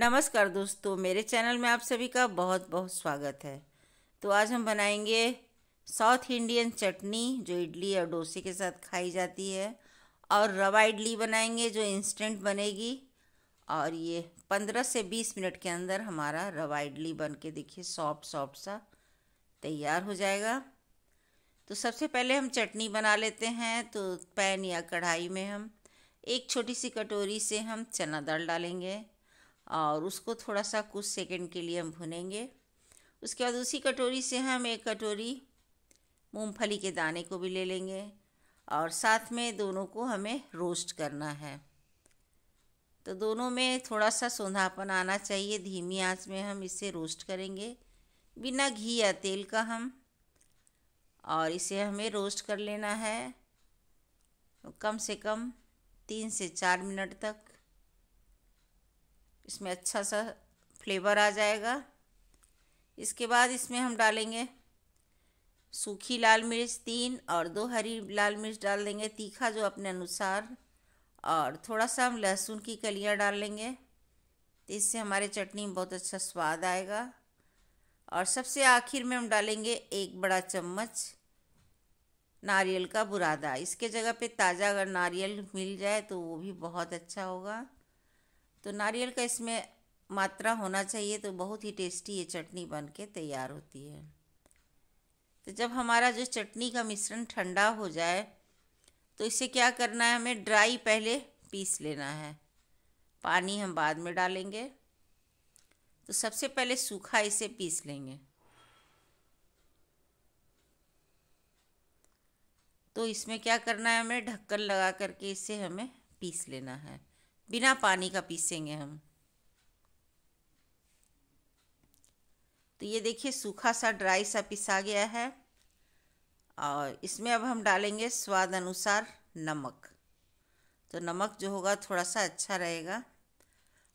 नमस्कार दोस्तों मेरे चैनल में आप सभी का बहुत बहुत स्वागत है तो आज हम बनाएंगे साउथ इंडियन चटनी जो इडली और डोसे के साथ खाई जाती है और रवा इडली बनाएंगे जो इंस्टेंट बनेगी और ये पंद्रह से बीस मिनट के अंदर हमारा रवा इडली बन के देखिए सॉफ्ट सॉफ्ट सा तैयार हो जाएगा तो सबसे पहले हम चटनी बना लेते हैं तो पैन या कढ़ाई में हम एक छोटी सी कटोरी से हम चना दाल डालेंगे और उसको थोड़ा सा कुछ सेकंड के लिए हम भुनेंगे उसके बाद उसी कटोरी से हम एक कटोरी मूंगफली के दाने को भी ले लेंगे और साथ में दोनों को हमें रोस्ट करना है तो दोनों में थोड़ा सा सोंधापन आना चाहिए धीमी आंच में हम इसे रोस्ट करेंगे बिना घी या तेल का हम और इसे हमें रोस्ट कर लेना है कम से कम तीन से चार मिनट तक इसमें अच्छा सा फ्लेवर आ जाएगा इसके बाद इसमें हम डालेंगे सूखी लाल मिर्च तीन और दो हरी लाल मिर्च डाल देंगे तीखा जो अपने अनुसार और थोड़ा सा हम लहसुन की कलियाँ डाल लेंगे तो इससे हमारे चटनी में बहुत अच्छा स्वाद आएगा और सबसे आखिर में हम डालेंगे एक बड़ा चम्मच नारियल का बुरादा इसके जगह पे ताज़ा अगर नारियल मिल जाए तो वो भी बहुत अच्छा होगा तो नारियल का इसमें मात्रा होना चाहिए तो बहुत ही टेस्टी ये चटनी बन के तैयार होती है तो जब हमारा जो चटनी का मिश्रण ठंडा हो जाए तो इसे क्या करना है हमें ड्राई पहले पीस लेना है पानी हम बाद में डालेंगे तो सबसे पहले सूखा इसे पीस लेंगे तो इसमें क्या करना है हमें ढक्कन लगा करके इसे हमें पीस लेना है बिना पानी का पीसेंगे हम तो ये देखिए सूखा सा ड्राई सा पिसा गया है और इसमें अब हम डालेंगे स्वाद अनुसार नमक तो नमक जो होगा थोड़ा सा अच्छा रहेगा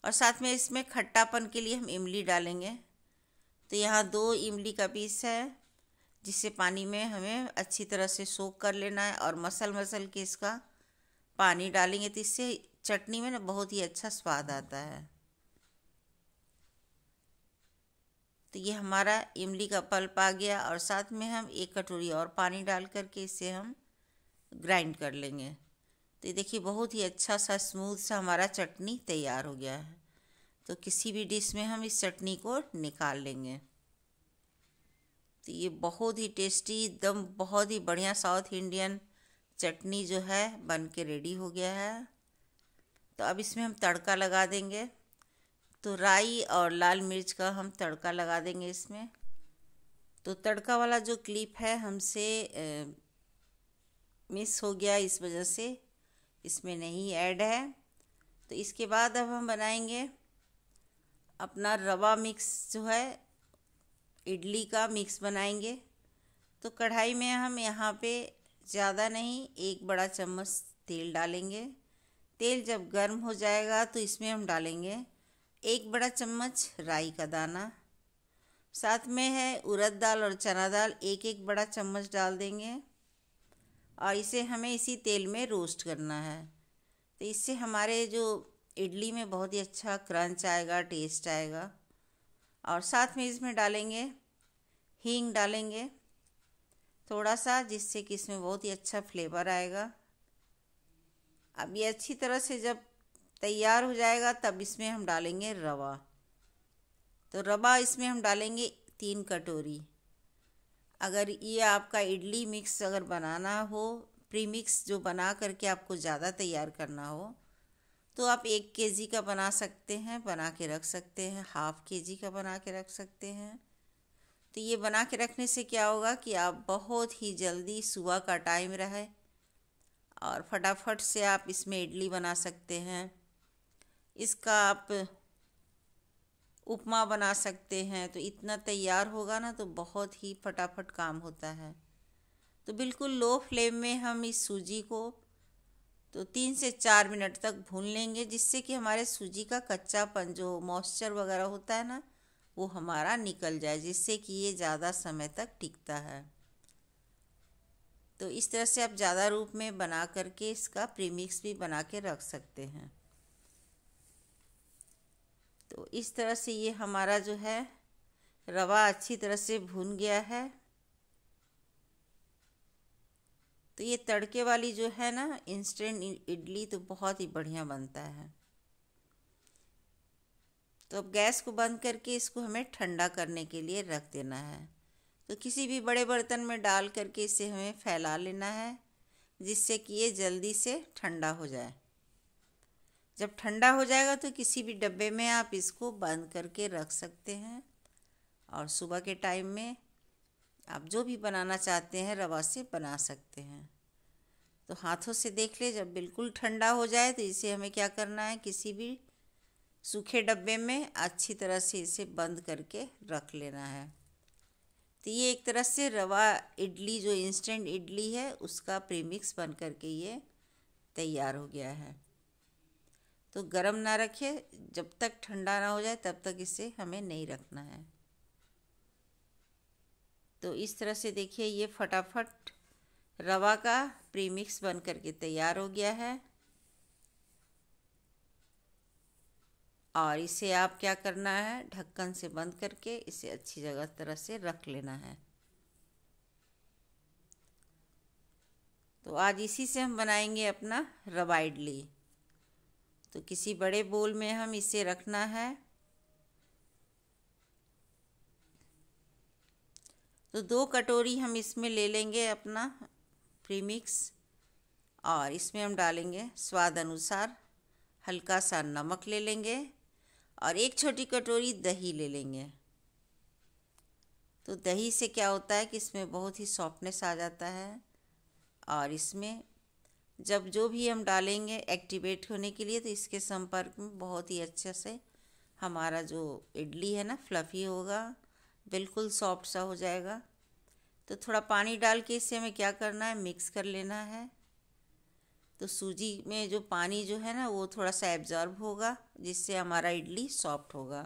और साथ में इसमें खट्टापन के लिए हम इमली डालेंगे तो यहाँ दो इमली का पीस है जिसे पानी में हमें अच्छी तरह से सोख कर लेना है और मसल मसल के इसका पानी डालेंगे तो इससे चटनी में ना बहुत ही अच्छा स्वाद आता है तो ये हमारा इमली का पल्प आ गया और साथ में हम एक कटोरी और पानी डाल करके इसे हम ग्राइंड कर लेंगे तो ये देखिए बहुत ही अच्छा सा स्मूथ सा हमारा चटनी तैयार हो गया है तो किसी भी डिश में हम इस चटनी को निकाल लेंगे तो ये बहुत ही टेस्टी एकदम बहुत ही बढ़िया साउथ इंडियन चटनी जो है बन के रेडी हो गया है तो अब इसमें हम तड़का लगा देंगे तो राई और लाल मिर्च का हम तड़का लगा देंगे इसमें तो तड़का वाला जो क्लिप है हमसे मिस हो गया इस वजह से इसमें नहीं ऐड है तो इसके बाद अब हम बनाएंगे अपना रवा मिक्स जो है इडली का मिक्स बनाएंगे तो कढ़ाई में हम यहाँ पे ज़्यादा नहीं एक बड़ा चम्मच तेल डालेंगे तेल जब गर्म हो जाएगा तो इसमें हम डालेंगे एक बड़ा चम्मच राई का दाना साथ में है उड़द दाल और चना दाल एक एक बड़ा चम्मच डाल देंगे और इसे हमें इसी तेल में रोस्ट करना है तो इससे हमारे जो इडली में बहुत ही अच्छा क्रंच आएगा टेस्ट आएगा और साथ में इसमें डालेंगे हींग डालेंगे थोड़ा सा जिससे कि इसमें बहुत ही अच्छा फ्लेवर आएगा अब ये अच्छी तरह से जब तैयार हो जाएगा तब इसमें हम डालेंगे रवा तो रवा इसमें हम डालेंगे तीन कटोरी अगर ये आपका इडली मिक्स अगर बनाना हो प्री मिक्स जो बना करके आपको ज़्यादा तैयार करना हो तो आप एक के जी का बना सकते हैं बना के रख सकते हैं हाफ के जी का बना के रख सकते हैं तो ये बना के रखने से क्या होगा कि आप बहुत ही जल्दी सुबह का टाइम रहे और फटाफट से आप इसमें इडली बना सकते हैं इसका आप उपमा बना सकते हैं तो इतना तैयार होगा ना तो बहुत ही फटाफट काम होता है तो बिल्कुल लो फ्लेम में हम इस सूजी को तो तीन से चार मिनट तक भून लेंगे जिससे कि हमारे सूजी का कच्चापन जो मॉइस्चर वगैरह होता है ना वो हमारा निकल जाए जिससे कि ये ज़्यादा समय तक टिकता है तो इस तरह से आप ज़्यादा रूप में बना करके इसका प्रीमिक्स भी बना के रख सकते हैं तो इस तरह से ये हमारा जो है रवा अच्छी तरह से भून गया है तो ये तड़के वाली जो है ना इंस्टेंट इडली तो बहुत ही बढ़िया बनता है तो अब गैस को बंद करके इसको हमें ठंडा करने के लिए रख देना है तो किसी भी बड़े बर्तन में डाल करके इसे हमें फैला लेना है जिससे कि ये जल्दी से ठंडा हो जाए जब ठंडा हो जाएगा तो किसी भी डब्बे में आप इसको बंद करके रख सकते हैं और सुबह के टाइम में आप जो भी बनाना चाहते हैं रवा से बना सकते हैं तो हाथों से देख ले जब बिल्कुल ठंडा हो जाए तो इसे हमें क्या करना है किसी भी सूखे डब्बे में अच्छी तरह से इसे बंद करके रख लेना है तो ये एक तरह से रवा इडली जो इंस्टेंट इडली है उसका प्रीमिक्स बन करके ये तैयार हो गया है तो गरम ना रखें जब तक ठंडा ना हो जाए तब तक इसे हमें नहीं रखना है तो इस तरह से देखिए ये फटाफट रवा का प्रीमिक्स बन करके तैयार हो गया है और इसे आप क्या करना है ढक्कन से बंद करके इसे अच्छी जगह तरह से रख लेना है तो आज इसी से हम बनाएंगे अपना रवा इडली तो किसी बड़े बोल में हम इसे रखना है तो दो कटोरी हम इसमें ले लेंगे अपना प्रीमिक्स और इसमें हम डालेंगे स्वाद अनुसार हल्का सा नमक ले लेंगे और एक छोटी कटोरी दही ले लेंगे तो दही से क्या होता है कि इसमें बहुत ही सॉफ्टनेस आ जाता है और इसमें जब जो भी हम डालेंगे एक्टिवेट होने के लिए तो इसके संपर्क में बहुत ही अच्छे से हमारा जो इडली है ना फ्लफ़ी होगा बिल्कुल सॉफ्ट सा हो जाएगा तो थोड़ा पानी डाल के इसे हमें क्या करना है मिक्स कर लेना है तो सूजी में जो पानी जो है ना वो थोड़ा सा एब्जॉर्ब होगा जिससे हमारा इडली सॉफ्ट होगा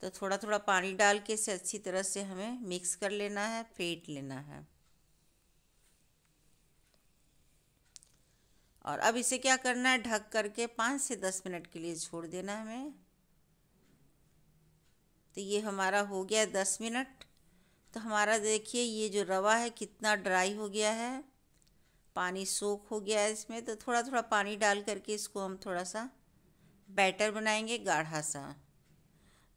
तो थोड़ा थोड़ा पानी डाल के इसे अच्छी तरह से हमें मिक्स कर लेना है फेंट लेना है और अब इसे क्या करना है ढक करके पाँच से दस मिनट के लिए छोड़ देना है हमें तो ये हमारा हो गया दस मिनट तो हमारा देखिए ये जो रवा है कितना ड्राई हो गया है पानी सोख हो गया है इसमें तो थोड़ा थोड़ा पानी डाल करके इसको हम थोड़ा सा बैटर बनाएंगे गाढ़ा सा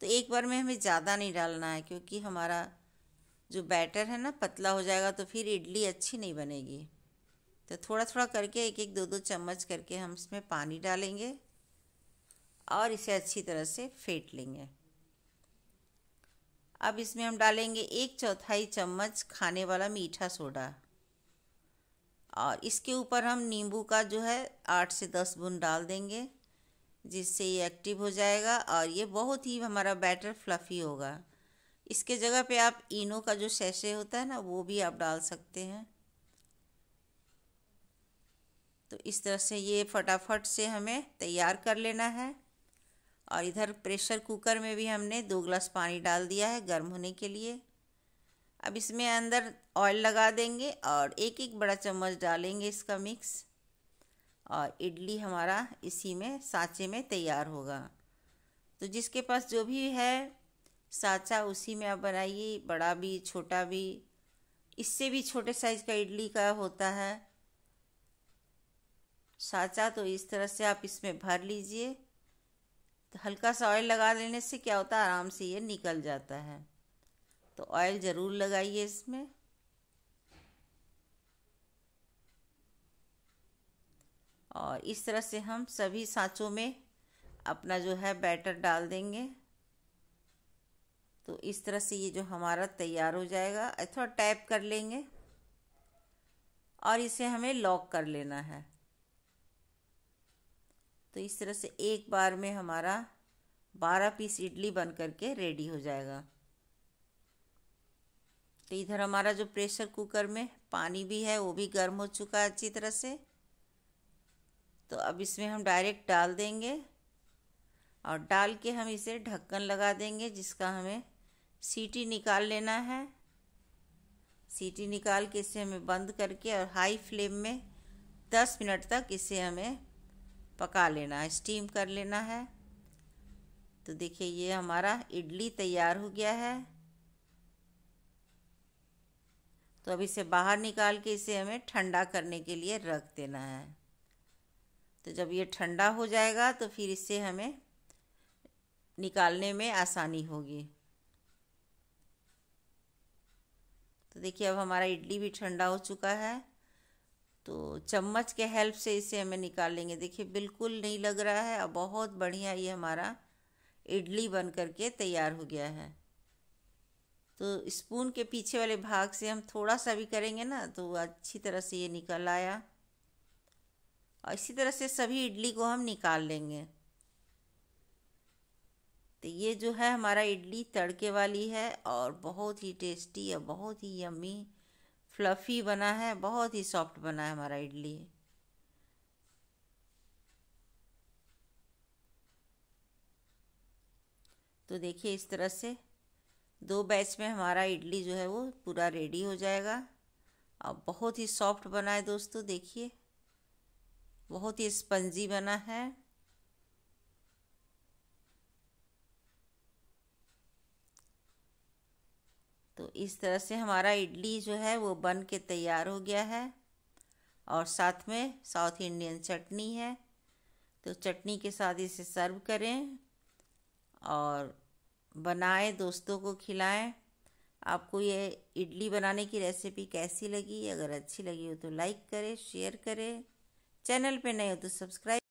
तो एक बार में हमें ज़्यादा नहीं डालना है क्योंकि हमारा जो बैटर है ना पतला हो जाएगा तो फिर इडली अच्छी नहीं बनेगी तो थोड़ा थोड़ा करके एक एक दो दो चम्मच करके हम इसमें पानी डालेंगे और इसे अच्छी तरह से फेंट लेंगे अब इसमें हम डालेंगे एक चौथाई चम्मच खाने वाला मीठा सोडा और इसके ऊपर हम नींबू का जो है आठ से दस बूंद डाल देंगे जिससे ये एक्टिव हो जाएगा और ये बहुत ही हमारा बैटर फ्लफ़ी होगा इसके जगह पे आप इनो का जो सैसे होता है ना वो भी आप डाल सकते हैं तो इस तरह से ये फटाफट से हमें तैयार कर लेना है और इधर प्रेशर कुकर में भी हमने दो ग्लास पानी डाल दिया है गर्म होने के लिए अब इसमें अंदर ऑयल लगा देंगे और एक एक बड़ा चम्मच डालेंगे इसका मिक्स और इडली हमारा इसी में साँचे में तैयार होगा तो जिसके पास जो भी है साँचा उसी में आप बनाइए बड़ा भी छोटा भी इससे भी छोटे साइज़ का इडली का होता है साँचा तो इस तरह से आप इसमें भर लीजिए तो हल्का सा ऑयल लगा लेने से क्या होता है आराम से ये निकल जाता है तो ऑयल ज़रूर लगाइए इसमें और इस तरह से हम सभी सांचों में अपना जो है बैटर डाल देंगे तो इस तरह से ये जो हमारा तैयार हो जाएगा थोड़ा टैप कर लेंगे और इसे हमें लॉक कर लेना है तो इस तरह से एक बार में हमारा बारह पीस इडली बन करके रेडी हो जाएगा तो इधर हमारा जो प्रेशर कुकर में पानी भी है वो भी गर्म हो चुका है अच्छी तरह से तो अब इसमें हम डायरेक्ट डाल देंगे और डाल के हम इसे ढक्कन लगा देंगे जिसका हमें सीटी निकाल लेना है सीटी निकाल के इसे हमें बंद करके और हाई फ्लेम में दस मिनट तक इसे हमें पका लेना है स्टीम कर लेना है तो देखिए ये हमारा इडली तैयार हो गया है तो अब इसे बाहर निकाल के इसे हमें ठंडा करने के लिए रख देना है तो जब ये ठंडा हो जाएगा तो फिर इससे हमें निकालने में आसानी होगी तो देखिए अब हमारा इडली भी ठंडा हो चुका है तो चम्मच के हेल्प से इसे हमें निकाल लेंगे देखिए बिल्कुल नहीं लग रहा है और बहुत बढ़िया ये हमारा इडली बन करके तैयार हो गया है तो स्पून के पीछे वाले भाग से हम थोड़ा सा भी करेंगे ना तो अच्छी तरह से ये निकल आया और इसी तरह से सभी इडली को हम निकाल लेंगे तो ये जो है हमारा इडली तड़के वाली है और बहुत ही टेस्टी और बहुत ही यम्मी फ्लफ़ी बना है बहुत ही सॉफ्ट बना है हमारा इडली तो देखिए इस तरह से दो बैच में हमारा इडली जो है वो पूरा रेडी हो जाएगा और बहुत ही सॉफ्ट बना है दोस्तों देखिए बहुत ही स्पंजी बना है तो इस तरह से हमारा इडली जो है वो बन के तैयार हो गया है और साथ में साउथ इंडियन चटनी है तो चटनी के साथ इसे सर्व करें और बनाएं दोस्तों को खिलाएं आपको ये इडली बनाने की रेसिपी कैसी लगी अगर अच्छी लगी हो तो लाइक करें शेयर करें चैनल पे नए हो तो सब्सक्राइब